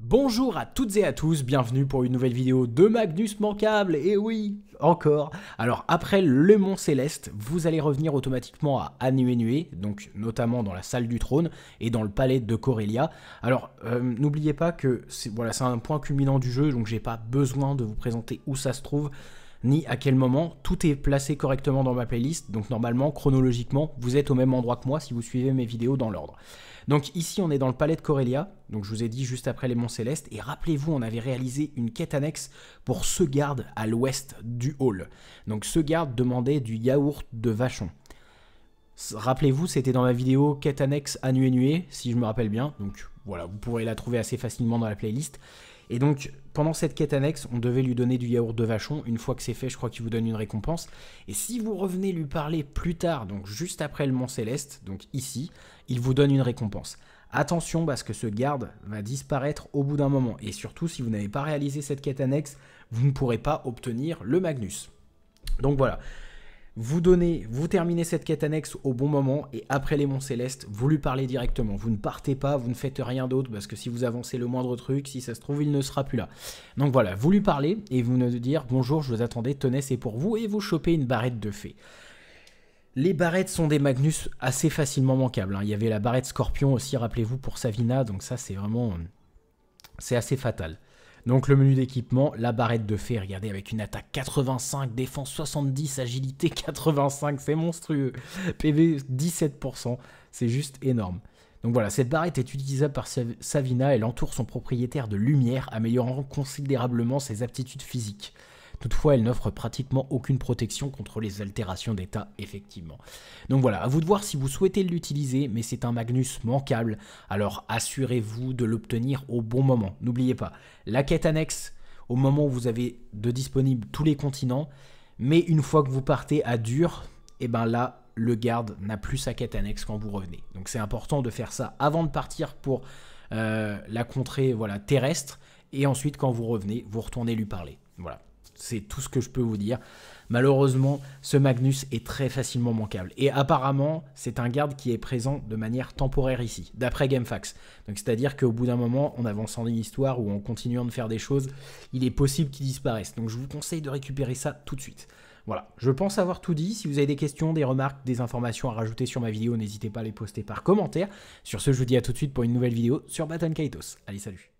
Bonjour à toutes et à tous, bienvenue pour une nouvelle vidéo de Magnus Mancable, et oui, encore Alors après le Mont Céleste, vous allez revenir automatiquement à nuée donc notamment dans la salle du trône et dans le palais de Corellia. Alors euh, n'oubliez pas que c'est voilà, un point culminant du jeu, donc j'ai pas besoin de vous présenter où ça se trouve, ni à quel moment. Tout est placé correctement dans ma playlist, donc normalement, chronologiquement, vous êtes au même endroit que moi si vous suivez mes vidéos dans l'ordre. Donc ici, on est dans le palais de Corellia, donc je vous ai dit juste après les Monts Célestes, et rappelez-vous, on avait réalisé une quête annexe pour ce garde à l'ouest du hall. Donc ce garde demandait du yaourt de vachon. Rappelez-vous, c'était dans ma vidéo quête annexe et nuée, si je me rappelle bien, donc voilà, vous pourrez la trouver assez facilement dans la playlist. Et donc, pendant cette quête annexe, on devait lui donner du yaourt de vachon. Une fois que c'est fait, je crois qu'il vous donne une récompense. Et si vous revenez lui parler plus tard, donc juste après le Mont Céleste, donc ici, il vous donne une récompense. Attention parce que ce garde va disparaître au bout d'un moment. Et surtout, si vous n'avez pas réalisé cette quête annexe, vous ne pourrez pas obtenir le Magnus. Donc voilà vous donnez, vous terminez cette quête annexe au bon moment et après les monts célestes, vous lui parlez directement. Vous ne partez pas, vous ne faites rien d'autre parce que si vous avancez le moindre truc, si ça se trouve, il ne sera plus là. Donc voilà, vous lui parlez et vous nous dire bonjour, je vous attendais, tenez, c'est pour vous et vous chopez une barrette de fée. Les barrettes sont des Magnus assez facilement manquables. Hein. Il y avait la barrette Scorpion aussi, rappelez-vous, pour Savina, donc ça c'est vraiment. C'est assez fatal. Donc le menu d'équipement, la barrette de fer, regardez, avec une attaque 85, défense 70, agilité 85, c'est monstrueux. PV 17%, c'est juste énorme. Donc voilà, cette barrette est utilisable par Savina, elle entoure son propriétaire de lumière, améliorant considérablement ses aptitudes physiques. Toutefois, elle n'offre pratiquement aucune protection contre les altérations d'état, effectivement. Donc voilà, à vous de voir si vous souhaitez l'utiliser, mais c'est un Magnus manquable, alors assurez-vous de l'obtenir au bon moment. N'oubliez pas, la quête annexe, au moment où vous avez de disponible tous les continents, mais une fois que vous partez à dur, et eh ben là, le garde n'a plus sa quête annexe quand vous revenez. Donc c'est important de faire ça avant de partir pour euh, la contrée voilà, terrestre, et ensuite quand vous revenez, vous retournez lui parler. Voilà c'est tout ce que je peux vous dire. Malheureusement, ce Magnus est très facilement manquable. Et apparemment, c'est un garde qui est présent de manière temporaire ici, d'après GameFax. Donc c'est-à-dire qu'au bout d'un moment, en avançant dans l'histoire ou en continuant de faire des choses, il est possible qu'il disparaisse. Donc je vous conseille de récupérer ça tout de suite. Voilà, je pense avoir tout dit. Si vous avez des questions, des remarques, des informations à rajouter sur ma vidéo, n'hésitez pas à les poster par commentaire. Sur ce, je vous dis à tout de suite pour une nouvelle vidéo sur Baton Kaitos. Allez, salut